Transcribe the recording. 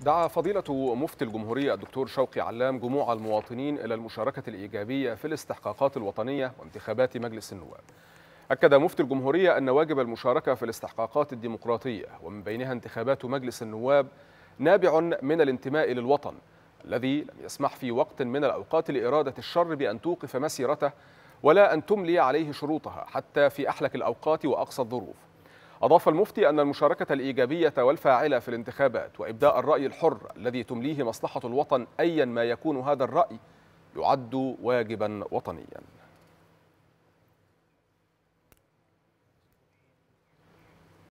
دعا فضيلة مفتي الجمهورية الدكتور شوقي علام جموع المواطنين إلى المشاركة الإيجابية في الاستحقاقات الوطنية وانتخابات مجلس النواب أكد مفتي الجمهورية أن واجب المشاركة في الاستحقاقات الديمقراطية ومن بينها انتخابات مجلس النواب نابع من الانتماء للوطن الذي لم يسمح في وقت من الأوقات لإرادة الشر بأن توقف مسيرته ولا أن تملي عليه شروطها حتى في أحلك الأوقات وأقصى الظروف أضاف المفتي أن المشاركة الإيجابية والفاعلة في الانتخابات وإبداء الرأي الحر الذي تمليه مصلحة الوطن أيا ما يكون هذا الرأي يعد واجبا وطنيا